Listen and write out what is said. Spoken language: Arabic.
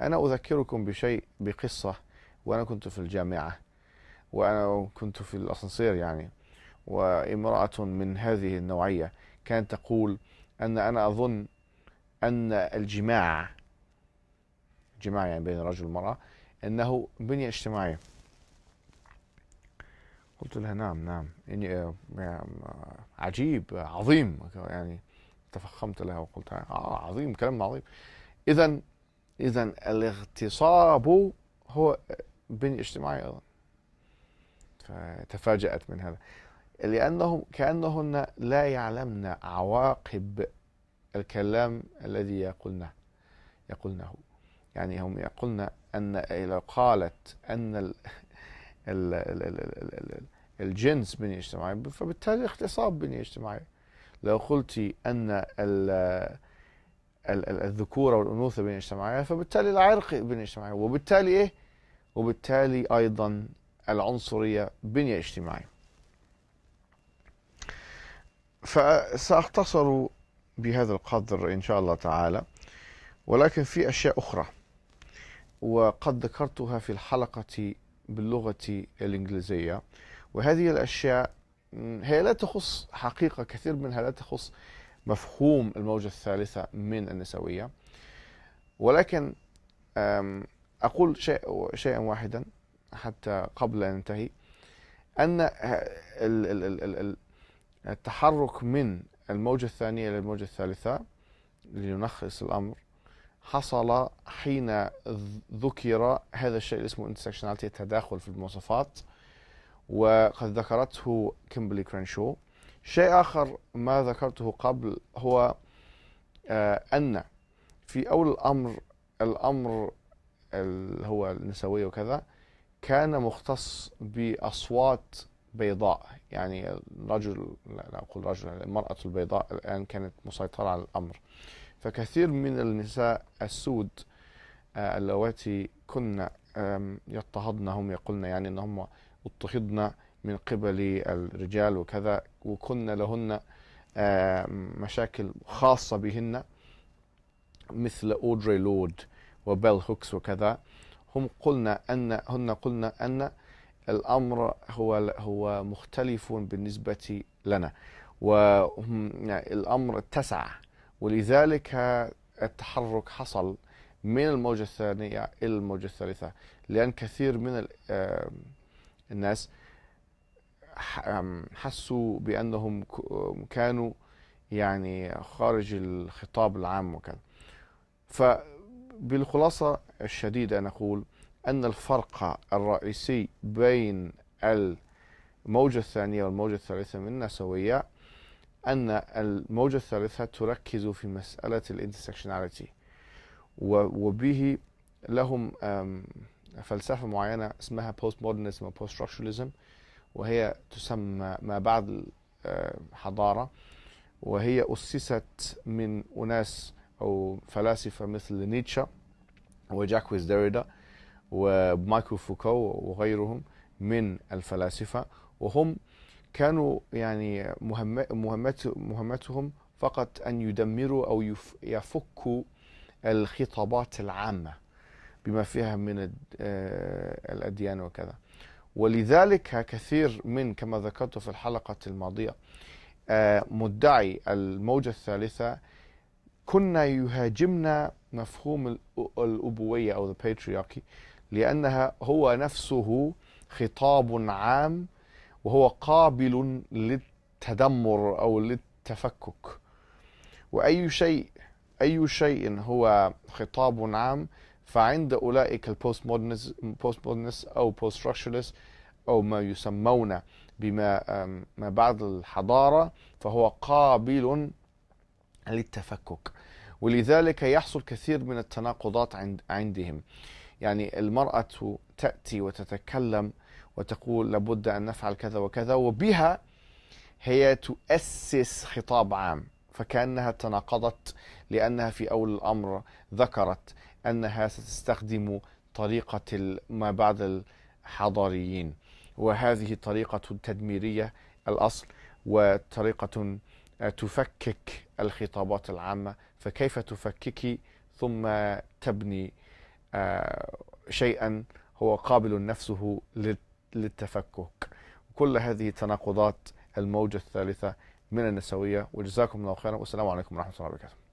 أنا أذكركم بشيء بقصة وأنا كنت في الجامعة وأنا كنت في الأسانسير يعني وامرأة من هذه النوعية كانت تقول أن أنا أظن أن الجماع جماع يعني بين الرجل والمرأة أنه بنية اجتماعية قلت لها نعم نعم يعني عجيب عظيم يعني تفخمت لها وقلت آه عظيم كلام عظيم إذا إذا الاغتصاب هو بني اجتماعي أيضا فتفاجأت من هذا لانه كأنهن لا يعلمن عواقب الكلام الذي يقولنه يقولنه يعني هم يقولن أن إذا قالت أن ال ال ال ال ال ال الجنس بني اجتماعي فبالتالي اغتصاب بني اجتماعي لو قلت أن الذكوره والانوثه بين الجماعات فبالتالي العرق بين الجماعات وبالتالي ايه؟ وبالتالي ايضا العنصريه بنيه اجتماعيه. فساختصر بهذا القدر ان شاء الله تعالى ولكن في اشياء اخرى وقد ذكرتها في الحلقه باللغه الانجليزيه وهذه الاشياء هي لا تخص حقيقه كثير منها لا تخص مفهوم الموجة الثالثة من النسوية ولكن أقول شيء شيئا واحدا حتى قبل أن ننتهي أن آه، التحرك من الموجة الثانية إلى الموجة الثالثة لنلخص الأمر حصل حين ذكر هذا الشيء اللي اسمه intersectionality التداخل في المواصفات وقد ذكرته كيمبلي كرانشو شيء آخر ما ذكرته قبل هو آه، أن في أول الأمر الأمر اللي هو النسوية وكذا كان مختص بأصوات بيضاء يعني الرجل لا أقول رجل المرأة يعني البيضاء الآن كانت مسيطرة على الأمر فكثير من النساء السود آه، اللواتي كن يضطهدن هم يقولن يعني أنهم اضطهدنا من قبل الرجال وكذا وكنا لهن آه، مشاكل خاصة بهن مثل أودري لود وبيل هوكس وكذا هم قلنا أن هن قلنا أن الأمر هو هو مختلف بالنسبة لنا والأمر يعني اتسع ولذلك التحرك حصل من الموجة الثانية إلى الموجة الثالثة لأن كثير من آه، الناس حسوا بانهم كانوا يعني خارج الخطاب العام وكذا فبالخلاصه الشديده نقول ان الفرق الرئيسي بين الموجه الثانيه والموجه الثالثه من النسويه ان الموجه الثالثه تركز في مساله الانتسكشناليتي وبه لهم فلسفه معينه اسمها بوست مودرنزم وبوست ستراكشراليزم وهي تسمى ما بعد الحضارة آه، وهي أسست من أناس أو فلاسفة مثل نيتشا وجاكويز ديريدا ومايكل فوكو وغيرهم من الفلاسفة وهم كانوا يعني مهمت مهمتهم فقط أن يدمروا أو يفكوا الخطابات العامة بما فيها من آه، الأديان وكذا ولذلك كثير من كما ذكرت في الحلقة الماضية آه، مدعي الموجة الثالثة كنا يهاجمنا مفهوم الأبوية أو patriarchy لأنها هو نفسه خطاب عام وهو قابل للتدمر أو للتفكك وأي شيء أي شيء هو خطاب عام فعند أولئك البوست بوست مودرنس أو بوست ستراكشرلس أو ما يسمون بما ما بعد الحضارة فهو قابل للتفكك ولذلك يحصل كثير من التناقضات عند عندهم يعني المرأة تأتي وتتكلم وتقول لابد أن نفعل كذا وكذا وبها هي تؤسس خطاب عام فكأنها تناقضت لأنها في أول الأمر ذكرت أنها ستستخدم طريقة ما بعد الحضاريين وهذه طريقة تدميرية الأصل وطريقة آه، تفكك الخطابات العامة فكيف تفككي ثم تبني آه، شيئا هو قابل نفسه للتفكك كل هذه تناقضات الموجة الثالثة من النسوية وجزاكم الله خيرا والسلام عليكم ورحمة الله وبركاته